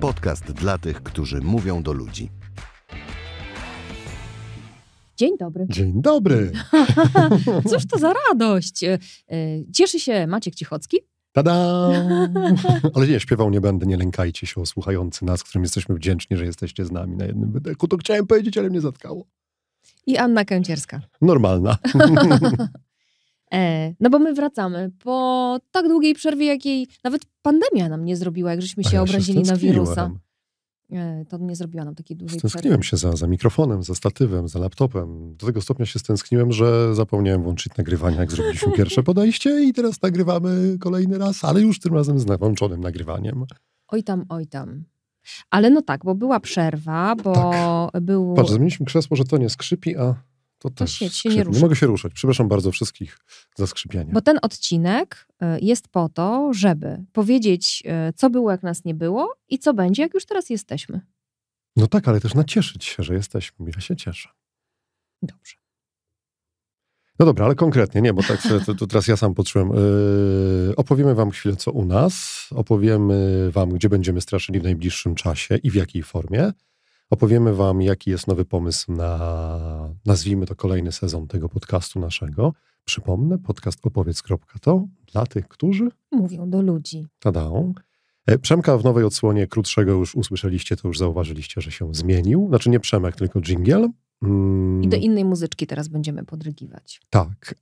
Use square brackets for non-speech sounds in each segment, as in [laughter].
Podcast dla tych, którzy mówią do ludzi. Dzień dobry. Dzień dobry. [laughs] Cóż to za radość. E, cieszy się Maciek Cichocki. Tada! [laughs] Ale nie, śpiewał nie będę, nie lękajcie się, słuchający nas, którym jesteśmy wdzięczni, że jesteście z nami na jednym wydechu. To chciałem powiedzieć, ale mnie zatkało. I Anna Kęcierska. Normalna. [laughs] E, no bo my wracamy po tak długiej przerwie, jakiej nawet pandemia nam nie zrobiła, jak żeśmy się ja obrazili się na wirusa. E, to nie zrobiła nam takiej dużej Stęskniłem przerwy. się za, za mikrofonem, za statywem, za laptopem. Do tego stopnia się stęskniłem, że zapomniałem włączyć nagrywania, jak zrobiliśmy pierwsze podejście i teraz nagrywamy kolejny raz, ale już tym razem z włączonym nagrywaniem. Oj tam, oj tam. Ale no tak, bo była przerwa, bo tak. był... Patrz, zmieniliśmy krzesło, że to nie skrzypi, a to no też się nie, rusza. nie mogę się ruszać. Przepraszam bardzo wszystkich za skrzypianie. Bo ten odcinek e, jest po to, żeby powiedzieć, e, co było, jak nas nie było i co będzie, jak już teraz jesteśmy. No tak, ale też nacieszyć się, że jesteśmy. Ja się cieszę. Dobrze. No dobra, ale konkretnie, nie, bo tak to, to teraz ja sam poczułem. Yy, e, opowiemy wam chwilę, co u nas. Opowiemy wam, gdzie będziemy straszyli w najbliższym czasie i w jakiej formie. Opowiemy Wam, jaki jest nowy pomysł na, nazwijmy to, kolejny sezon tego podcastu naszego. Przypomnę, podcast opowiedz.to dla tych, którzy mówią do ludzi. Tada. E, Przemka w nowej odsłonie krótszego już usłyszeliście, to już zauważyliście, że się zmienił. Znaczy nie Przemek, tylko jingle Mm. I do innej muzyczki teraz będziemy podrygiwać. Tak.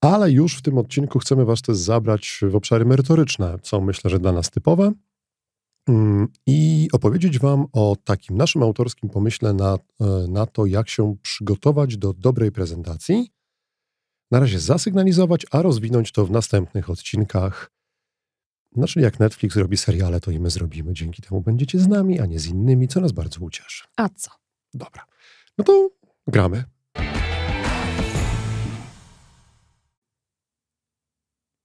Ale już w tym odcinku chcemy Was też zabrać w obszary merytoryczne, co myślę, że dla nas typowe. Mm, i opowiedzieć Wam o takim naszym autorskim pomyśle na, e, na to, jak się przygotować do dobrej prezentacji. Na razie zasygnalizować, a rozwinąć to w następnych odcinkach. Znaczy, jak Netflix robi seriale, to i my zrobimy. Dzięki temu będziecie z nami, a nie z innymi, co nas bardzo ucieszy. A co? Dobra. No to gramy.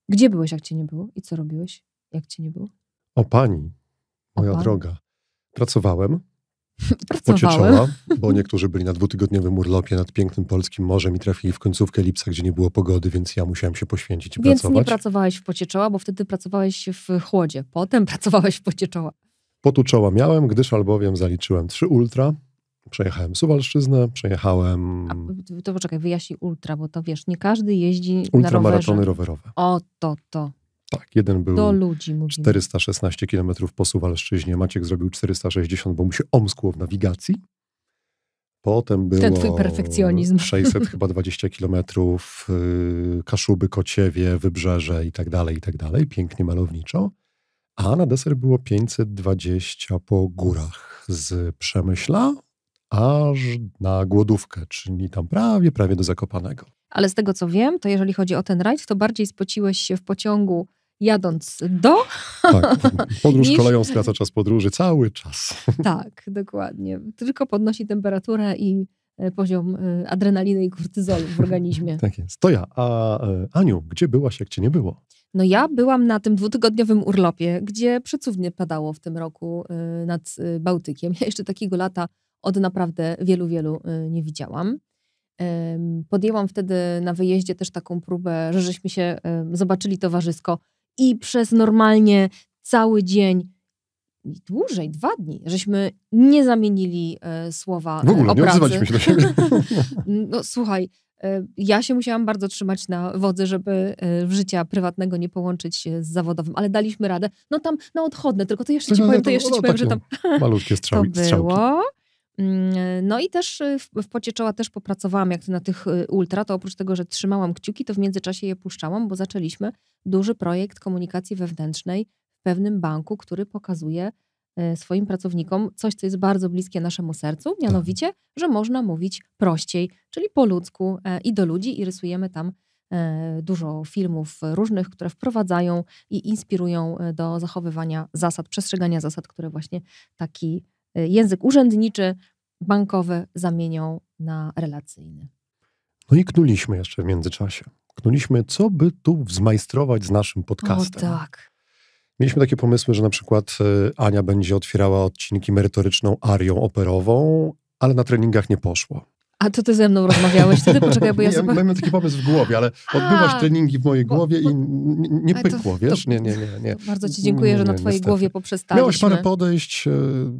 Gdzie byłeś, jak cię nie było? I co robiłeś, jak cię nie było? O pani, Moja Opa. droga, pracowałem, [laughs] Pocie bo [laughs] niektórzy byli na dwutygodniowym urlopie nad pięknym polskim morzem i trafili w końcówkę lipca, gdzie nie było pogody, więc ja musiałem się poświęcić i więc pracować. Więc nie pracowałeś w pocieczoła, bo wtedy pracowałeś w chłodzie. Potem [laughs] pracowałeś w pocieczoła. Potu czoła miałem, gdyż albowiem zaliczyłem trzy ultra. Przejechałem Suwalszczyznę, przejechałem... A, to poczekaj, wyjaśnij ultra, bo to wiesz, nie każdy jeździ Ultramaratony rowerze. rowerowe. O, to, to. Tak, jeden był do ludzi, mówimy. 416 km po Suwalszczyźnie, Maciek zrobił 460, bo mu się omskło w nawigacji. Potem było Ten twój perfekcjonizm. 600 [laughs] chyba 20 kilometrów, y, Kaszuby, Kociewie, Wybrzeże i tak dalej, i tak dalej. Pięknie, malowniczo. A na deser było 520 po górach z Przemyśla aż na głodówkę, czyli tam prawie, prawie do Zakopanego. Ale z tego co wiem, to jeżeli chodzi o ten rajd, to bardziej spociłeś się w pociągu jadąc do. Tak, [laughs] podróż niż... koleją skraca czas podróży cały czas. [laughs] Tak, dokładnie. Tylko podnosi temperaturę i e, poziom e, adrenaliny i kortyzolu w organizmie. Tak jest. To ja. A e, Aniu, gdzie byłaś, jak cię nie było? No ja byłam na tym dwutygodniowym urlopie, gdzie przecudnie padało w tym roku nad Bałtykiem. Ja jeszcze takiego lata od naprawdę wielu, wielu nie widziałam. Podjęłam wtedy na wyjeździe też taką próbę, że żeśmy się zobaczyli towarzysko i przez normalnie cały dzień dłużej, dwa dni, żeśmy nie zamienili e, słowa. E, w ogóle o nie pracy. odzywaliśmy się do siebie. [laughs] no słuchaj, e, ja się musiałam bardzo trzymać na wodze, żeby e, życia prywatnego nie połączyć z zawodowym, ale daliśmy radę. No tam na odchodne, tylko to jeszcze ci [laughs] no, powiem, to, jeszcze no ci powiem, tak że no. tam. Malutkie [laughs] strzałki. To było. Strzałki. Mm, no i też y, w, w pocie czoła też popracowałam jak na tych y, ultra, to oprócz tego, że trzymałam kciuki, to w międzyczasie je puszczałam, bo zaczęliśmy duży projekt komunikacji wewnętrznej w pewnym banku, który pokazuje y, swoim pracownikom coś, co jest bardzo bliskie naszemu sercu, tak. mianowicie, że można mówić prościej, czyli po ludzku e, i do ludzi i rysujemy tam e, dużo filmów różnych, które wprowadzają i inspirują e, do zachowywania zasad, przestrzegania zasad, które właśnie taki język urzędniczy bankowe zamienią na relacyjne. No i knuliśmy jeszcze w międzyczasie. Knuliśmy, co by tu wzmajstrować z naszym podcastem. O tak. Mieliśmy takie pomysły, że na przykład e, Ania będzie otwierała odcinki merytoryczną arią operową, ale na treningach nie poszło. A to ty ze mną rozmawiałeś wtedy? Poczekaj, bo ja sobie... Ja miałem taki pomysł w głowie, ale odbywasz treningi w mojej głowie bo, bo... i nie, pykło, to, wiesz? nie, nie, nie, nie. Bardzo ci dziękuję, nie, że na twojej niestety. głowie poprzestaliśmy. Miałeś parę podejść. E,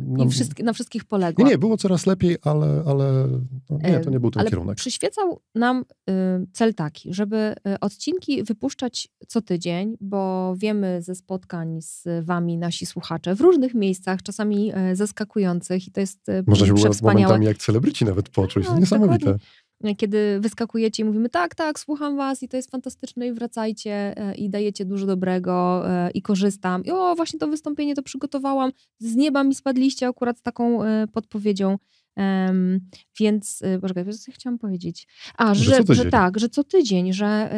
no... I wszystkie, na wszystkich poległo. Nie, nie, było coraz lepiej, ale, ale no, nie, e, to nie był ten ale kierunek. przyświecał nam y, cel taki, żeby y, odcinki wypuszczać co tydzień, bo wiemy ze spotkań z wami, nasi słuchacze, w różnych miejscach, czasami e, zaskakujących i to jest Można się było momentami jak celebryci nawet poczuć. No, niesamowite. Dokładnie. Kiedy wyskakujecie i mówimy, tak, tak, słucham was i to jest fantastyczne i wracajcie e, i dajecie dużo dobrego e, i korzystam. I o, właśnie to wystąpienie to przygotowałam. Z nieba mi spadliście akurat z taką e, podpowiedzią. Um, więc, poczekaj, co chciałam powiedzieć? A, że, że, że, tak, że co tydzień, że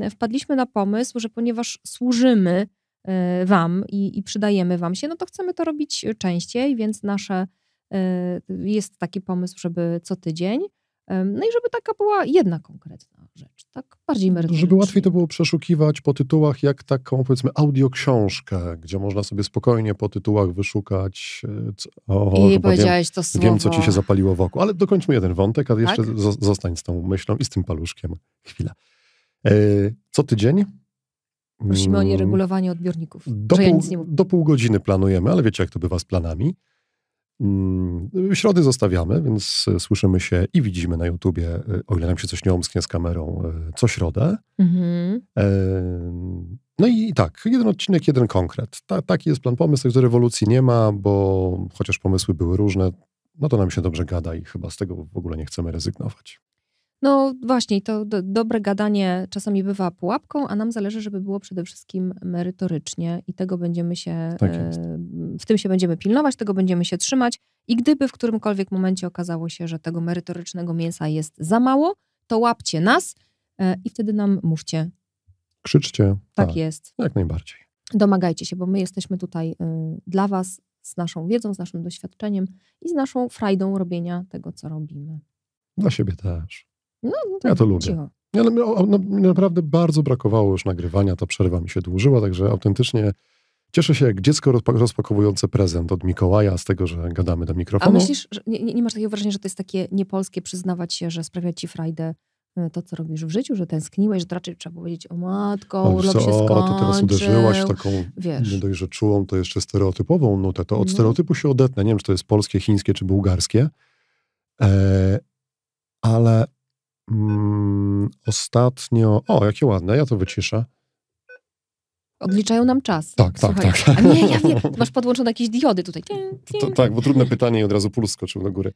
um, wpadliśmy na pomysł, że ponieważ służymy wam i, i, przydajemy wam się, no to chcemy to robić częściej, więc nasze jest taki pomysł, żeby co tydzień. No i żeby taka była jedna konkretna rzecz, tak bardziej merytoryczna. Żeby łatwiej to było przeszukiwać po tytułach, jak taką powiedzmy audioksiążkę, gdzie można sobie spokojnie po tytułach wyszukać. E, co, o, I powiedziałeś wiem, to słowo. Wiem, co ci się zapaliło wokół, ale dokończmy jeden wątek, a tak? jeszcze zostań z tą myślą i z tym paluszkiem chwilę. E, co tydzień Prosimy o mm. nieregulowanie odbiorników. Do, pół, ja do pół godziny planujemy, ale wiecie, jak to bywa z planami. Mm, środy zostawiamy, więc e, słyszymy się i widzimy na YouTubie, e, o ile nam się coś nie omsknie z kamerą, e, co środę. Mhm. No i tak, jeden odcinek, jeden konkret. Ta, taki jest plan pomysł, także rewolucji nie ma, bo chociaż pomysły były różne, no to nam się dobrze gada i chyba z tego w ogóle nie chcemy rezygnować. No właśnie, to do, dobre gadanie czasami bywa pułapką, a nam zależy, żeby było przede wszystkim merytorycznie i tego będziemy się, tak e, w tym się będziemy pilnować, tego będziemy się trzymać. I gdyby w którymkolwiek momencie okazało się, że tego merytorycznego mięsa jest za mało, to łapcie nas e, i wtedy nam mówcie. Krzyczcie. Tak, tak jest. Jak najbardziej. Domagajcie się, bo my jesteśmy tutaj y, dla Was z naszą wiedzą, z naszym doświadczeniem i z naszą frajdą robienia tego, co robimy. Dla siebie też. No, no, ja to tak, lubię. Cicho. Ja, no, naprawdę bardzo brakowało już nagrywania, ta przerwa mi się dłużyła, także autentycznie cieszę się jak dziecko rozpakowujące prezent od Mikołaja z tego, że gadamy do mikrofonu. A myślisz, że nie, nie masz takiego wrażenia, że to jest takie niepolskie przyznawać się, że sprawia ci frajdę e, to, co robisz w życiu, że tęskniłeś, że raczej trzeba powiedzieć o matko, Ale urlop co, się skończył. to teraz uderzyłaś w taką Wiesz. nie dość, że czułą, to jeszcze stereotypową nutę. To od no. stereotypu się odetnę. Nie wiem, czy to jest polskie, chińskie czy bułgarskie. E ale Mm, ostatnio. O, jakie ładne, ja to wyciszę. Odliczają nam czas. Tak, tak, tak. A nie, ja wiem, masz podłączone jakieś diody tutaj. To, tak, bo trudne pytanie i od razu puls skoczył do góry.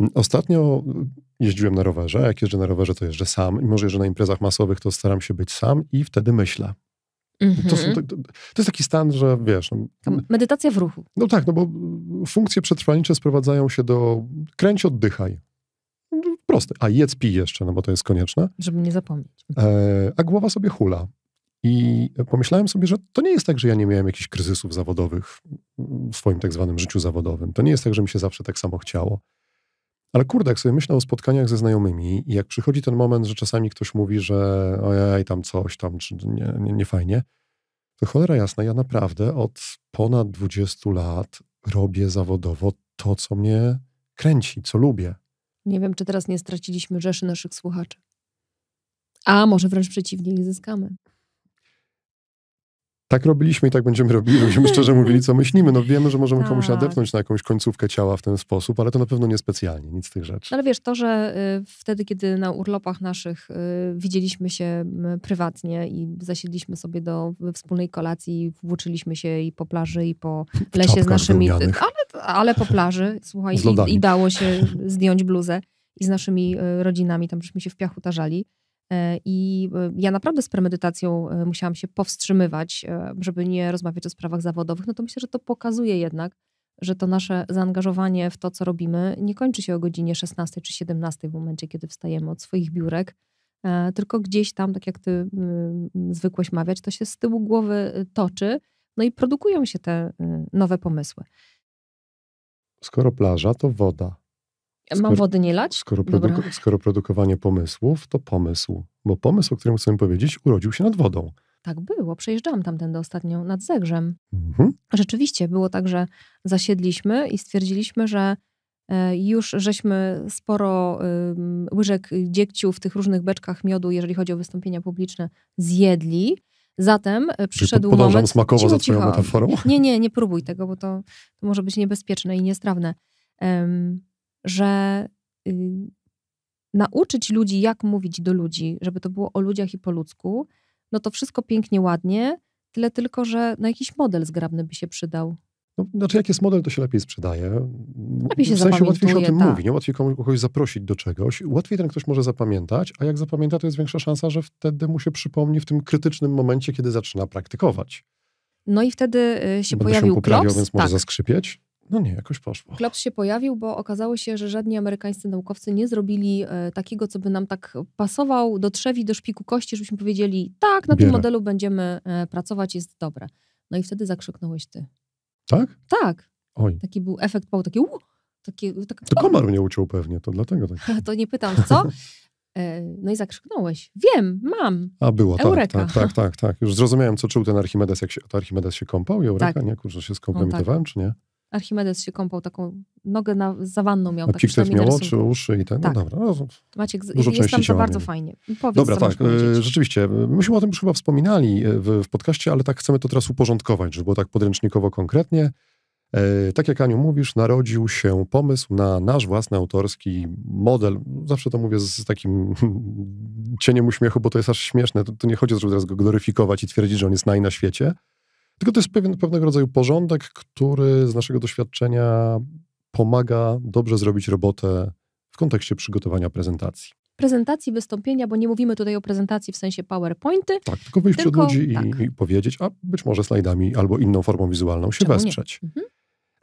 Mm, ostatnio y, jeździłem na rowerze. Jak jeżdżę na rowerze, to jeżdżę sam. I może, że na imprezach masowych, to staram się być sam i wtedy myślę. Mm -hmm. To, są, mhm. to, to jest taki stan, że wiesz. No, Medytacja w ruchu. No tak, no bo y, y, funkcje przetrwalnicze sprowadzają się do kręć, oddychaj. Proste. A jedz, pij jeszcze, no bo to jest konieczne. Żeby nie zapomnieć. E, a głowa sobie hula. I pomyślałem sobie, że to nie jest tak, że ja nie miałem jakichś kryzysów zawodowych w swoim tak zwanym życiu zawodowym. To nie jest tak, że mi się zawsze tak samo chciało. Ale kurde, jak sobie myślę o spotkaniach ze znajomymi i jak przychodzi ten moment, że czasami ktoś mówi, że ojej, tam coś tam, czy nie, nie, nie fajnie, to cholera jasna, ja naprawdę od ponad 20 lat robię zawodowo to, co mnie kręci, co lubię. Nie wiem, czy teraz nie straciliśmy rzeszy naszych słuchaczy. A może wręcz przeciwnie, ich zyskamy. Tak robiliśmy i tak będziemy robili. Będziemy szczerze [laughs] mówili, co myślimy. No wiemy, że możemy tak. komuś nadepnąć na jakąś końcówkę ciała w ten sposób, ale to na pewno niespecjalnie, nic z tych rzeczy. No, ale wiesz, to, że y, wtedy, kiedy na urlopach naszych y, widzieliśmy się prywatnie i zasiedliśmy sobie do wspólnej kolacji, włóczyliśmy się i po plaży, i po lesie z naszymi... Ale ale po plaży, słuchaj, i, i, dało się zdjąć bluzę. I z naszymi e, rodzinami, tam żeśmy się w piachu tarzali. E, I e, ja naprawdę z premedytacją musiałam się powstrzymywać, żeby nie rozmawiać o sprawach zawodowych. No to myślę, że to pokazuje jednak, że to nasze zaangażowanie w to, co robimy, nie kończy się o godzinie 16 czy 17 w momencie, kiedy wstajemy od swoich biurek, tylko gdzieś tam, tak jak ty mm, zwykłeś mawiać, to się z tyłu głowy toczy, no i produkują się te nowe pomysły. Skoro plaża, to woda. Skoro, Mam wody nie lać? Skoro, produko, skoro, produkowanie pomysłów, to pomysł. Bo pomysł, o którym chcemy powiedzieć, urodził się nad wodą. Tak było. Przejeżdżałam tamtędy ostatnio nad Zegrzem. Mhm. Rzeczywiście było tak, że zasiedliśmy i stwierdziliśmy, że e, już żeśmy sporo łyżek dziegciu w tych różnych beczkach miodu, jeżeli chodzi o wystąpienia publiczne, zjedli, Zatem e, przyszedł Podążam moment... smakowo cicho, za twoją cicho. metaforą? [laughs] Nie, nie, nie próbuj tego, bo to, to może być niebezpieczne i niestrawne. Um, że y, nauczyć ludzi, jak mówić do ludzi, żeby to było o ludziach i po ludzku, no to wszystko pięknie, ładnie, tyle tylko, że na no jakiś model zgrabny by się przydał. No, znaczy, jak jest model, to się lepiej sprzedaje. Lepiej się w sensie łatwiej się o tym ta. mówi, nie? łatwiej kogoś zaprosić do czegoś. Łatwiej ten ktoś może zapamiętać, a jak zapamięta, to jest większa szansa, że wtedy mu się przypomni w tym krytycznym momencie, kiedy zaczyna praktykować. No i wtedy y, się Będę pojawił się poprawiał, Klops. więc może tak. zaskrzypieć. No nie, jakoś poszło. Klops się pojawił, bo okazało się, że żadni amerykańscy naukowcy nie zrobili e, takiego, co by nam tak pasował do trzewi, do szpiku kości, żebyśmy powiedzieli, tak, na Bierę. tym modelu będziemy e, pracować, jest dobre. No i wtedy zakrzyknąłeś ty. Tak? Tak. Oj. Taki był efekt pał, taki uh, To komar mnie uciął pewnie, to dlatego tak. [laughs] to nie pytam, co? E, no i zakrzyknąłeś. Wiem, mam. A było, tak, Eureka. Tak, tak, tak, tak, Już zrozumiałem, co czuł ten Archimedes, jak się, Archimedes się kąpał i Eureka, tak. nie? Kurczę, się skompromitowałem, no, tak. czy nie? Archimedes się kąpał taką nogę na, zawanną miał. A tak, pik miał oczy, uszy i no Tak. No dobra. No, Maciek, dużo jest tam to bardzo fajnie. Powiedz, dobra, tak, e, rzeczywiście. Myśmy e, o tym już chyba wspominali e, w, w podcaście, ale tak chcemy to teraz uporządkować, żeby było tak podręcznikowo konkretnie. Tak jak Aniu mówisz, narodził się pomysł na nasz własny autorski model. Zawsze to mówię z takim [laughs] cieniem uśmiechu, bo to jest aż śmieszne. To, to nie chodzi o to, żeby teraz go gloryfikować i twierdzić, że on jest naj na świecie, tylko to jest pewien, pewnego rodzaju porządek, który z naszego doświadczenia pomaga dobrze zrobić robotę w kontekście przygotowania prezentacji. Prezentacji, wystąpienia, bo nie mówimy tutaj o prezentacji w sensie PowerPointy. Tak, tylko wyjść tylko, przed ludzi i, tak. i, powiedzieć, a być może slajdami albo inną formą wizualną się Czemu wesprzeć. Mhm.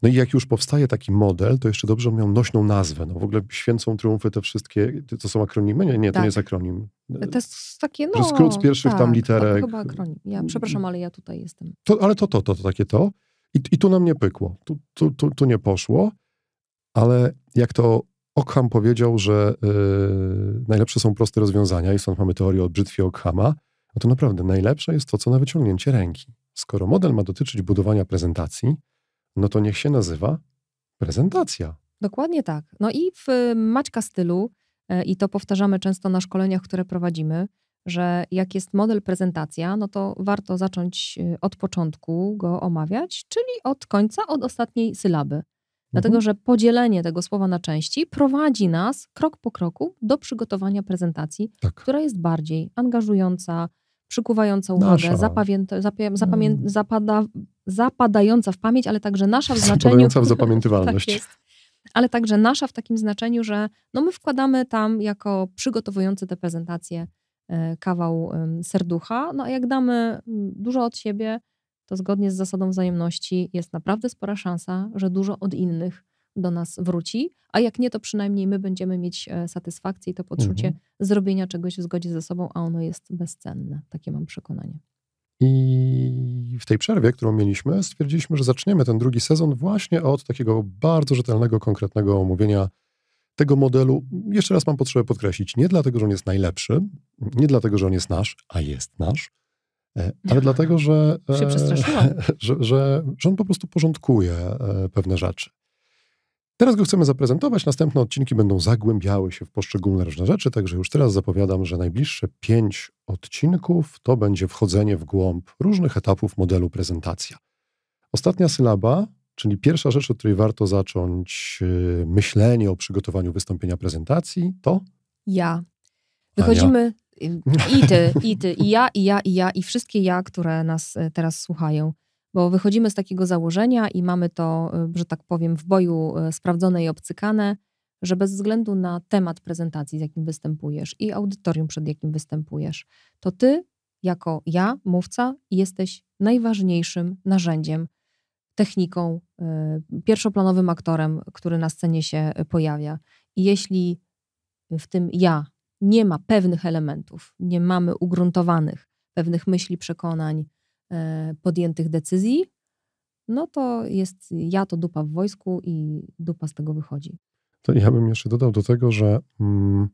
No i jak już powstaje taki model, to jeszcze dobrze on miał nośną nazwę. No w ogóle święcą triumfy te wszystkie, to są akronimy? Nie, nie tak. to nie jest tak. akronim. To jest takie, no... Skrót z pierwszych tak, tam literek. To chyba akronim. Ja przepraszam, ale ja tutaj jestem. To, ale to, to, to, to takie to. I, I tu nam nie pykło. Tu, tu, tu, tu nie poszło. Ale jak to Ockham powiedział, że yy, najlepsze są proste rozwiązania i stąd mamy teorię o brzytwie Ockhama, no to naprawdę najlepsze jest to, co na wyciągnięcie ręki. Skoro model ma dotyczyć budowania prezentacji, no to niech się nazywa prezentacja. Dokładnie tak. No i w y, Maćka stylu, y, i to powtarzamy często na szkoleniach, które prowadzimy, że jak jest model prezentacja, no to warto zacząć y, od początku go omawiać, czyli od końca, od ostatniej sylaby. Dlatego, mhm. że podzielenie tego słowa na części prowadzi nas krok po kroku do przygotowania prezentacji, tak. która jest bardziej angażująca, przykuwająca uwagę, nasza. Mm. zapada, zapadająca w pamięć, ale także nasza w znaczeniu... Zapadająca w [laughs] tak zapamiętywalność. tak jest, ale także nasza w takim znaczeniu, że no my wkładamy tam jako przygotowujący te prezentacje e, kawał serducha, no a jak damy dużo od siebie, to zgodnie z zasadą wzajemności jest naprawdę spora szansa, że dużo od innych do nas wróci, a jak nie, to przynajmniej my będziemy mieć e, satysfakcję i to poczucie mhm. zrobienia czegoś w zgodzie ze sobą, a ono jest bezcenne. Takie mam przekonanie. I w tej przerwie, którą mieliśmy, stwierdziliśmy, że zaczniemy ten drugi sezon właśnie od takiego bardzo rzetelnego, konkretnego omówienia tego modelu. Jeszcze raz mam potrzebę podkreślić, nie dlatego, że on jest najlepszy, nie dlatego, że on jest nasz, a jest nasz, e, ale dlatego, że, [laughs] e, [laughs] że, że, że on po prostu porządkuje pewne rzeczy. Teraz go chcemy zaprezentować. Następne odcinki będą zagłębiały się w poszczególne różne rzeczy, także już teraz zapowiadam, że najbliższe pięć odcinków to będzie wchodzenie w głąb różnych etapów modelu prezentacja. Ostatnia sylaba, czyli pierwsza rzecz, od której warto zacząć yy, myślenie o przygotowaniu wystąpienia prezentacji, to ja. Wychodzimy yy, i ty, i ty, i ja, i ja, i ja, i wszystkie ja, które nas y, teraz słuchają. Bo wychodzimy z takiego założenia i mamy to, e, że tak powiem, w boju e, sprawdzone i obcykane, że bez względu na temat prezentacji, z jakim występujesz i audytorium, przed jakim występujesz, to ty, jako ja, mówca, jesteś najważniejszym narzędziem, techniką, e, pierwszoplanowym aktorem, który na scenie się pojawia. I jeśli w tym ja nie ma pewnych elementów, nie mamy ugruntowanych pewnych myśli, przekonań, E, podjętych decyzji, no to jest ja to dupa w wojsku i dupa z tego wychodzi. To ja bym jeszcze dodał do tego, że mm,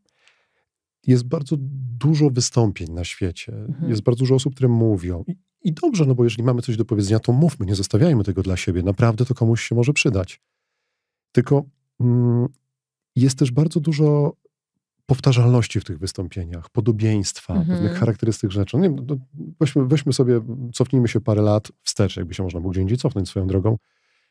jest bardzo dużo wystąpień na świecie, mhm. jest bardzo dużo osób, które mówią. I, I dobrze, no bo jeżeli mamy coś do powiedzenia, to mówmy, nie zostawiajmy tego dla siebie. Naprawdę to komuś się może przydać. Tylko mm, jest też bardzo dużo powtarzalności w tych wystąpieniach, podobieństwa, mhm. pewnych charakterystyk rzeczy. No nie, no, weźmy, weźmy, sobie, cofnijmy się parę lat wstecz, jakby się można było gdzie indziej cofnąć swoją drogą.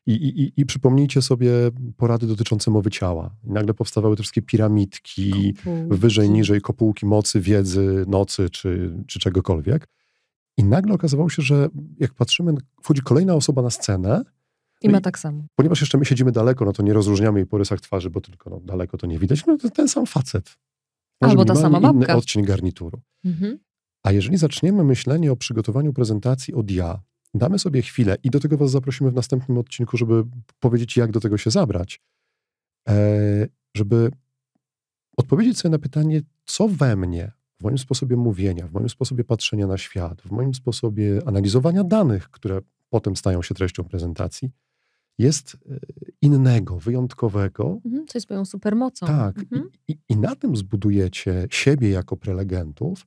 I, i, I, przypomnijcie sobie porady dotyczące mowy ciała. I nagle powstawały te wszystkie piramidki, kopułki. wyżej, niżej, kopułki mocy, wiedzy, nocy czy, czy czegokolwiek. I nagle okazywało się, że jak patrzymy, wchodzi kolejna osoba na scenę i ma no tak samo. Ponieważ jeszcze my siedzimy daleko, no to nie rozróżniamy jej po rysach twarzy, bo tylko no, daleko to nie widać. No to ten sam facet. Może Albo ta sama babka. inny odcień garnituru. Mhm. A jeżeli zaczniemy myślenie o przygotowaniu prezentacji od ja, damy sobie chwilę i do tego was zaprosimy w następnym odcinku, żeby powiedzieć, jak do tego się zabrać, e, żeby odpowiedzieć sobie na pytanie, co we mnie, w moim sposobie mówienia, w moim sposobie patrzenia na świat, w moim sposobie analizowania danych, które potem stają się treścią prezentacji, jest e, innego, wyjątkowego. Mhm, co jest swoją supermocą. Tak. Mhm. I, I, na tym zbudujecie siebie jako prelegentów.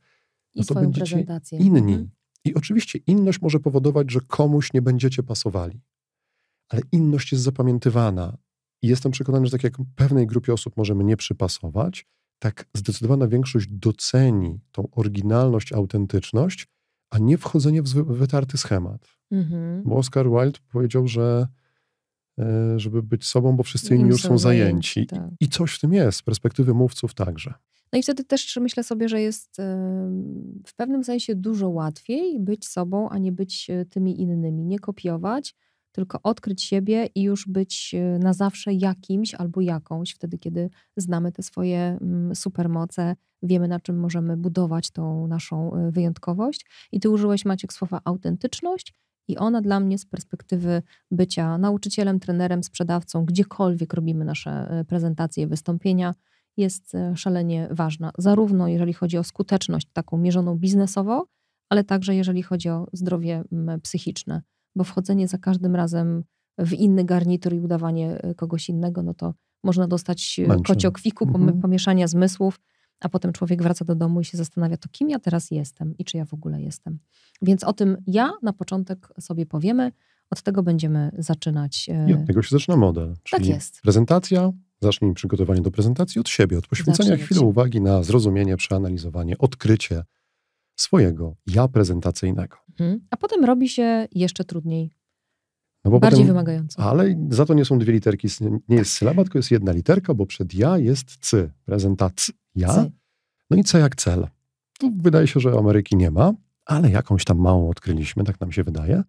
I no to swoją będziecie prezentację. inni. Mhm. I oczywiście inność może powodować, że komuś nie będziecie pasowali. Ale inność jest zapamiętywana. I jestem przekonany, że tak jak pewnej grupie osób możemy nie przypasować, tak zdecydowana większość doceni tą oryginalność, autentyczność, a nie wchodzenie w wytarty schemat. Mhm. Bo Oscar Wilde powiedział, że E, żeby być sobą, bo wszyscy inni już są zajęci. Tak. I coś w tym jest, z perspektywy mówców także. No i wtedy też myślę sobie, że jest e, w pewnym sensie dużo łatwiej być sobą, a nie być e, tymi innymi, nie kopiować, tylko odkryć siebie i już być na zawsze jakimś albo jakąś, wtedy kiedy znamy te swoje mm, supermoce, wiemy na czym możemy budować tą naszą wyjątkowość. I ty użyłeś Maciek słowa autentyczność i ona dla mnie z perspektywy bycia nauczycielem, trenerem, sprzedawcą, gdziekolwiek robimy nasze e, prezentacje, wystąpienia, jest e, szalenie ważna. Zarówno jeżeli chodzi o skuteczność taką mierzoną biznesowo, ale także jeżeli chodzi o zdrowie psychiczne, bo wchodzenie za każdym razem w inny garnitur i udawanie e, kogoś innego, no to można dostać Męczny. kociokwiku, mhm. pomieszania zmysłów a potem człowiek wraca do domu i się zastanawia, to kim ja teraz jestem i czy ja w ogóle jestem. Więc o tym ja na początek sobie powiemy, od tego będziemy zaczynać. E, I od tego się zaczyna moda. Tak Czyli tak jest. Prezentacja, zacznij przygotowanie do prezentacji od siebie, od poświęcenia chwili uwagi na zrozumienie, przeanalizowanie, odkrycie swojego ja prezentacyjnego. Mhm. A potem robi się jeszcze trudniej. No Bardziej potem, wymagająco. Ale za to nie są dwie literki, nie jest sylaba, tylko jest jedna literka, bo przed ja jest cy, prezentacja. Ja? No i co, jak cel. Tu no, wydaje się, że Ameryki nie ma, ale jakąś tam małą odkryliśmy, tak nam się wydaje.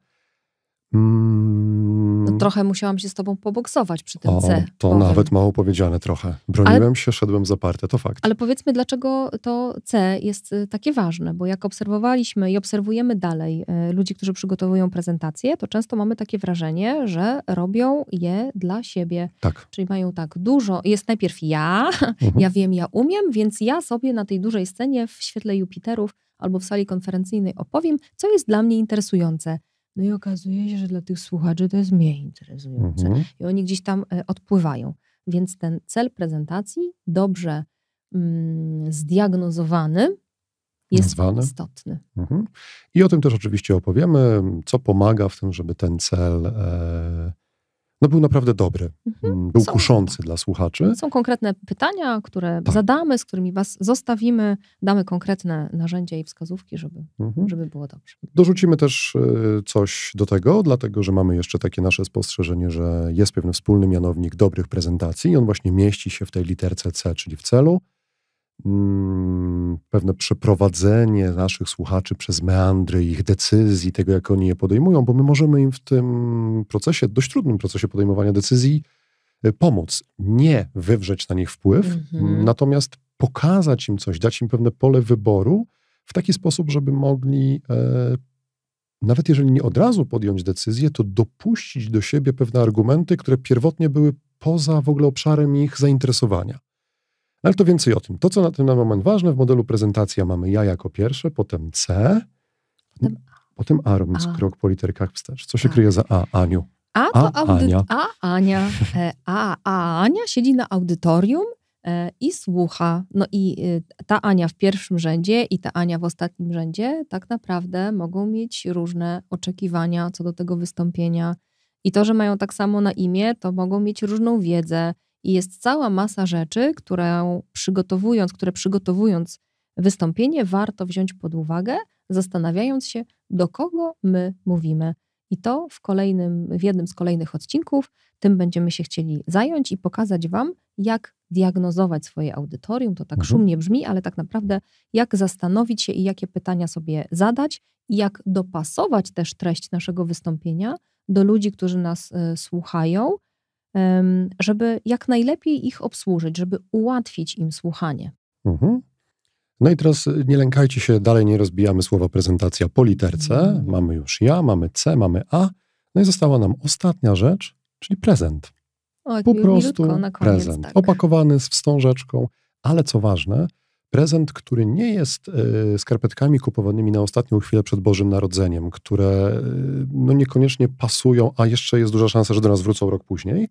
Mm. No, trochę musiałam się z tobą poboksować przy tym o, C. To powiem. nawet mało powiedziane trochę. Broniłem ale, się, szedłem zaparte, to fakt. Ale powiedzmy, dlaczego to C jest y, takie ważne? Bo jak obserwowaliśmy i obserwujemy dalej y, ludzi, którzy przygotowują prezentacje, to często mamy takie wrażenie, że robią je dla siebie. Tak. Czyli mają tak dużo. Jest najpierw ja, mhm. ja wiem, ja umiem, więc ja sobie na tej dużej scenie w świetle Jupiterów albo w sali konferencyjnej opowiem, co jest dla mnie interesujące. No i okazuje się, że dla tych słuchaczy to jest mniej interesujące. Mhm. I oni gdzieś tam e, odpływają. Więc ten cel prezentacji dobrze mm, zdiagnozowany jest istotny. Mhm. I o tym też oczywiście opowiemy, co pomaga w tym, żeby ten cel e, no był naprawdę dobry. Mhm. Mm, był Są, kuszący dla słuchaczy. Są konkretne pytania, które tak. zadamy, z którymi was zostawimy. Damy konkretne narzędzia i wskazówki, żeby, mhm. żeby było dobrze. Dorzucimy też y, coś do tego, dlatego że mamy jeszcze takie nasze spostrzeżenie, że jest pewien wspólny mianownik dobrych prezentacji i on właśnie mieści się w tej literce C, czyli w celu. Mm, pewne przeprowadzenie naszych słuchaczy przez meandry ich decyzji, tego jak oni je podejmują, bo my możemy im w tym procesie, dość trudnym procesie podejmowania decyzji, y, pomóc. Nie wywrzeć na nich wpływ, mhm. natomiast pokazać im coś, dać im pewne pole wyboru w taki sposób, żeby mogli, e, nawet jeżeli nie od razu podjąć decyzję, to dopuścić do siebie pewne argumenty, które pierwotnie były poza w ogóle obszarem ich zainteresowania. No ale to więcej o tym. To, co na ten moment ważne, w modelu prezentacja mamy ja jako pierwsze, potem C, potem, potem A, robiąc A. krok po literkach wstecz. Co się A. Tak. kryje za A, Aniu? A to A, Ania. A, Ania. E, A, A, Ania siedzi na audytorium e, i słucha. No i e, ta Ania w pierwszym rzędzie i ta Ania w ostatnim rzędzie tak naprawdę mogą mieć różne oczekiwania co do tego wystąpienia. I to, że mają tak samo na imię, to mogą mieć różną wiedzę. I jest cała masa rzeczy, przygotowując, które przygotowując wystąpienie, warto wziąć pod uwagę, zastanawiając się, do kogo my mówimy. I to w kolejnym, w jednym z kolejnych odcinków, tym będziemy się chcieli zająć i pokazać Wam, jak diagnozować swoje audytorium. To tak mhm. szumnie brzmi, ale tak naprawdę jak zastanowić się i jakie pytania sobie zadać, i jak dopasować też treść naszego wystąpienia do ludzi, którzy nas y, słuchają żeby jak najlepiej ich obsłużyć, żeby ułatwić im słuchanie. Mhm. No i teraz y, nie lękajcie się, dalej nie rozbijamy słowa prezentacja po literce. Mhm. Mamy już ja, mamy C, mamy A. No i została nam ostatnia rzecz, czyli prezent. O, po prostu koniec, prezent. Tak. Opakowany z wstążeczką, ale co ważne, prezent, który nie jest y, skarpetkami kupowanymi na ostatnią chwilę przed Bożym Narodzeniem, które y, no niekoniecznie pasują, a jeszcze jest duża szansa, że do nas wrócą rok później,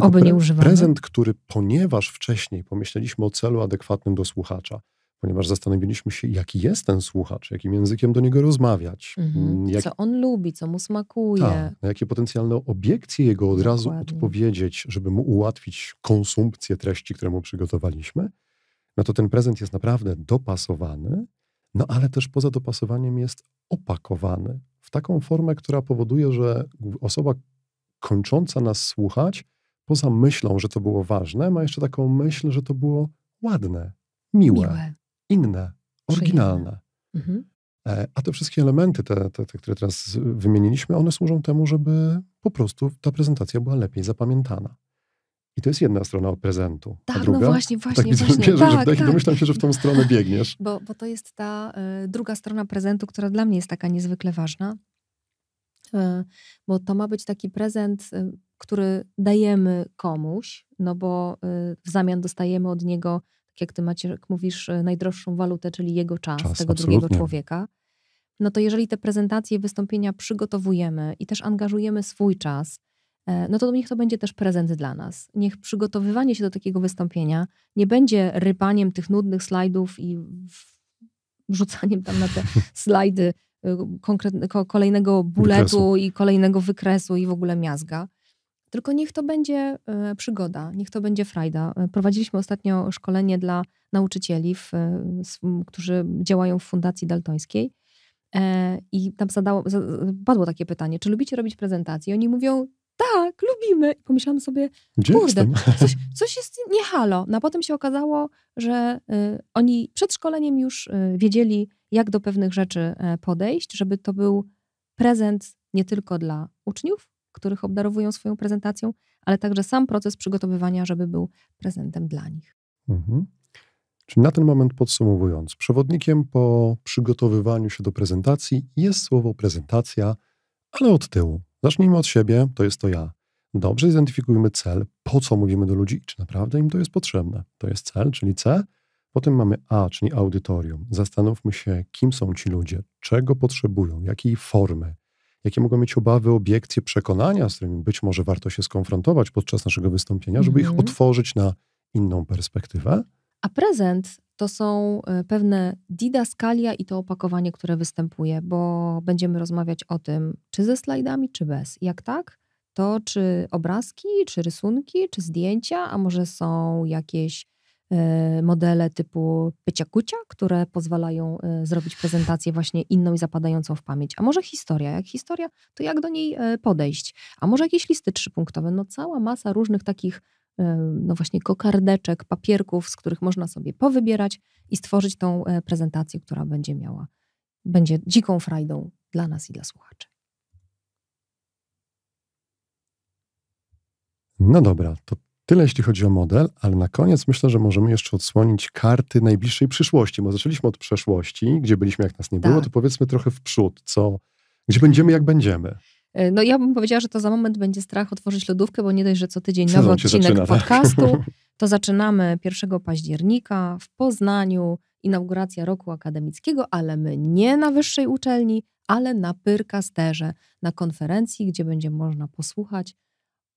tylko Oby nie używamy. Prezent, który ponieważ wcześniej pomyśleliśmy o celu adekwatnym do słuchacza, ponieważ zastanowiliśmy się, jaki jest ten słuchacz, jakim językiem do niego rozmawiać. Mhm. Mm, jak... Co on lubi, co mu smakuje. Ta, na jakie potencjalne obiekcje jego od Dokładnie. razu odpowiedzieć, żeby mu ułatwić konsumpcję treści, które mu przygotowaliśmy. No to ten prezent jest naprawdę dopasowany, no ale też poza dopasowaniem jest opakowany w taką formę, która powoduje, że osoba kończąca nas słuchać poza myślą, że to było ważne, ma jeszcze taką myśl, że to było ładne, miłe, miłe. inne, oryginalne. Mhm. E, a te wszystkie elementy, te, te, te, które teraz wymieniliśmy, one służą temu, żeby po prostu ta prezentacja była lepiej zapamiętana. I to jest jedna strona od prezentu. Tak, a no druga, no właśnie, właśnie, tak właśnie. Bierze, tak, że, tak. Domyślam się, że w tą stronę biegniesz. Bo, bo to jest ta y, druga strona prezentu, która dla mnie jest taka niezwykle ważna. E, bo to ma być taki prezent, e, który dajemy komuś, no bo e, w zamian dostajemy od niego, tak jak ty Maciek mówisz, najdroższą walutę, czyli jego czas, czas tego absolutnie. drugiego człowieka. No to jeżeli te prezentacje, wystąpienia przygotowujemy i też angażujemy swój czas, no to niech to będzie też prezent dla nas. Niech przygotowywanie się do takiego wystąpienia nie będzie rypaniem tych nudnych slajdów i wrzucaniem tam na te [laughs] slajdy kolejnego buletu wykresu. i kolejnego wykresu i w ogóle miazga. Tylko niech to będzie e, przygoda, niech to będzie frajda. E, prowadziliśmy ostatnio szkolenie dla nauczycieli, w, e, którzy działają w Fundacji Daltońskiej. I tam zadało, padło takie pytanie, czy lubicie robić prezentacje? I oni mówią, tak, lubimy. I pomyślałam sobie, Gdzie kurde, coś, coś, jest niehalo. No a potem się okazało, że y, oni przed szkoleniem już y, wiedzieli, jak do pewnych rzeczy y, podejść, żeby to był prezent nie tylko dla uczniów, których obdarowują swoją prezentacją, ale także sam proces przygotowywania, żeby był prezentem dla nich. Mhm. Czyli na ten moment podsumowując, przewodnikiem po przygotowywaniu się do prezentacji jest słowo prezentacja, ale od tyłu, Zacznijmy od siebie, to jest to ja. Dobrze zidentyfikujmy cel, po co mówimy do ludzi i czy naprawdę im to jest potrzebne. To jest cel, czyli C. Potem mamy A, czyli audytorium. Zastanówmy się, kim są ci ludzie, czego potrzebują, jakiej formy, jakie mogą mieć obawy, obiekcje, przekonania, z którymi być może warto się skonfrontować podczas naszego wystąpienia, żeby mm -hmm. ich mhm. otworzyć na inną perspektywę. A prezent to są e, pewne didaskalia i to opakowanie, które występuje, bo będziemy rozmawiać o tym, czy ze slajdami, czy bez. Jak tak, to czy obrazki, czy rysunki, czy zdjęcia, a może są jakieś e, modele typu pyciakucia, które pozwalają e, zrobić prezentację właśnie inną i zapadającą w pamięć. A może historia? Jak historia, to jak do niej podejść? A może jakieś listy trzypunktowe? No cała masa różnych takich E, no właśnie kokardeczek, papierków, z których można sobie powybierać i stworzyć tą e, prezentację, która będzie miała, będzie dziką frajdą dla nas i dla słuchaczy. No dobra, to tyle jeśli chodzi o model, ale na koniec myślę, że możemy jeszcze odsłonić karty najbliższej przyszłości, bo zaczęliśmy od przeszłości, gdzie byliśmy jak nas nie było, tak. to powiedzmy trochę w przód, co, gdzie będziemy jak będziemy. E, no ja bym powiedziała, że to za moment będzie strach otworzyć lodówkę, bo nie dość, że co tydzień Sezon nowy odcinek zaczyna, tak? podcastu. [laughs] To zaczynamy 1 października w Poznaniu, inauguracja roku akademickiego, ale my nie na wyższej uczelni, ale na Pyrkasterze, na konferencji, gdzie będzie można posłuchać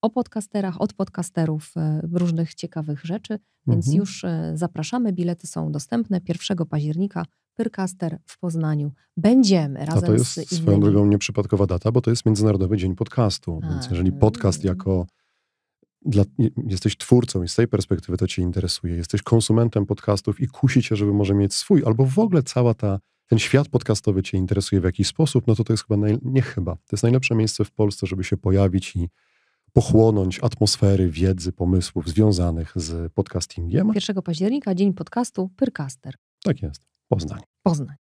o podcasterach, od podcasterów e, różnych ciekawych rzeczy, więc mhm. już e, zapraszamy. Bilety są dostępne 1 października Pyrkaster w Poznaniu. Będziemy razem A to jest swoją drogą nieprzypadkowa data, bo to jest Międzynarodowy Dzień Podcastu. A, więc jeżeli podcast jako dla, jesteś twórcą i z tej perspektywy to cię interesuje, jesteś konsumentem podcastów i kusi cię, żeby może mieć swój, albo w ogóle cała ta ten świat podcastowy cię interesuje w jakiś sposób, no to to jest chyba, naj, nie chyba, to jest najlepsze miejsce w Polsce, żeby się pojawić i pochłonąć atmosfery, wiedzy, pomysłów związanych z podcastingiem. 1 października, Dzień Podcastu, Pyrcaster. Tak jest. Poznań. Poznań.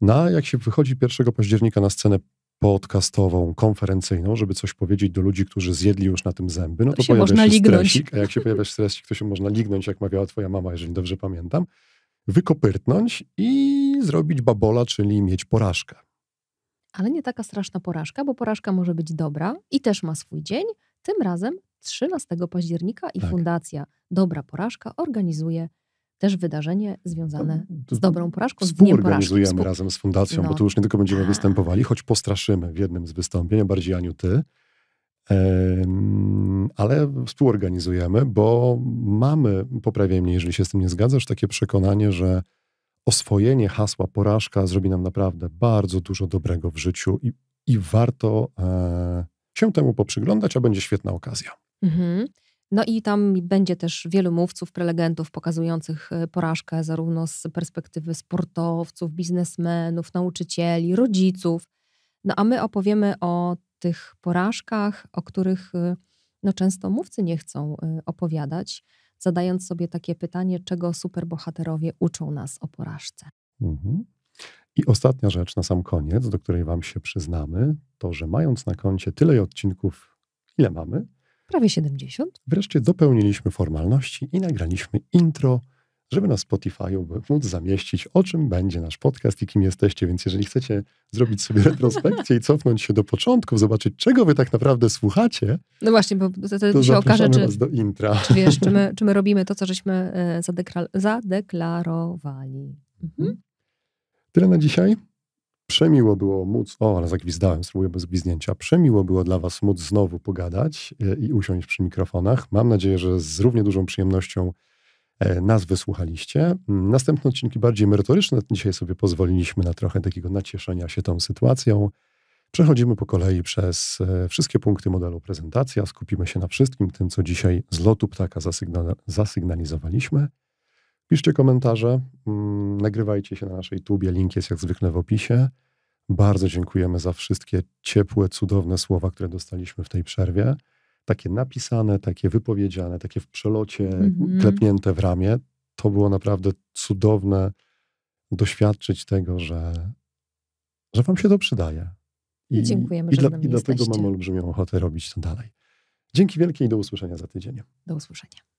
Na, jak się wychodzi 1 października na scenę podcastową, konferencyjną, żeby coś powiedzieć do ludzi, którzy zjedli już na tym zęby, no to, to się pojawia się lignąć. stresik, a jak się pojawia stresik, to się można lignąć, jak mawiała twoja mama, jeżeli dobrze pamiętam, wykopyrtnąć i zrobić babola, czyli mieć porażkę. Ale nie taka straszna porażka, bo porażka może być dobra i też ma swój dzień. Tym razem 13 października i tak. Fundacja Dobra Porażka organizuje też wydarzenie związane no, z dobrą porażką, z dniem porażki. razem z fundacją, no. bo tu już nie tylko będziemy tak. występowali, choć postraszymy w jednym z wystąpień, bardziej Aniu ty, ale współorganizujemy, bo mamy, poprawiaj mnie, jeżeli się z tym nie zgadzasz, takie przekonanie, że oswojenie hasła porażka zrobi nam naprawdę bardzo dużo dobrego w życiu i, i warto e, się temu poprzyglądać, a będzie świetna okazja. Mhm. No i tam będzie też wielu mówców, prelegentów pokazujących e, porażkę zarówno z perspektywy sportowców, biznesmenów, nauczycieli, rodziców. No a my opowiemy o tych porażkach, o których e, no, często mówcy nie chcą e, opowiadać, zadając sobie takie pytanie, czego superbohaterowie uczą nas o porażce. Mhm. I ostatnia rzecz na sam koniec, do której Wam się przyznamy, to że mając na koncie tyle odcinków, ile mamy, prawie 70. Wreszcie dopełniliśmy formalności i nagraliśmy intro, żeby na Spotify'u móc zamieścić, o czym będzie nasz podcast i kim jesteście. Więc jeżeli chcecie zrobić sobie retrospekcję i cofnąć się do początku, zobaczyć, czego wy tak naprawdę słuchacie. No właśnie, bo to, to, to się okaże, czy, do intra. Czy, wiesz, czy, my, [laughs] czy my robimy to, co żeśmy e, zadeklarowali. Mhm. Tyle na dzisiaj. Przemiło było móc, o, ale zagwizdałem, spróbuję bez gwizdnięcia. Przemiło było dla Was móc znowu pogadać e, i usiąść przy mikrofonach. Mam nadzieję, że z równie dużą przyjemnością e, nas wysłuchaliście. Następne odcinki bardziej merytoryczne. Dzisiaj sobie pozwoliliśmy na trochę takiego nacieszenia się tą sytuacją. Przechodzimy po kolei przez e, wszystkie punkty modelu prezentacja. Skupimy się na wszystkim tym, co dzisiaj z lotu ptaka zasygna zasygnalizowaliśmy. Piszcie komentarze, mm, nagrywajcie się na naszej tubie, link jest jak zwykle w opisie. Bardzo dziękujemy za wszystkie ciepłe, cudowne słowa, które dostaliśmy w tej przerwie. Takie napisane, takie wypowiedziane, takie w przelocie, mm-hmm. klepnięte w ramię. To było naprawdę cudowne doświadczyć tego, że, że Wam się to przydaje. I, Dziękujemy, i, dla, i dlatego jesteście. mam olbrzymią ochotę robić to dalej. Dzięki wielkie i do usłyszenia za tydzień. Do usłyszenia.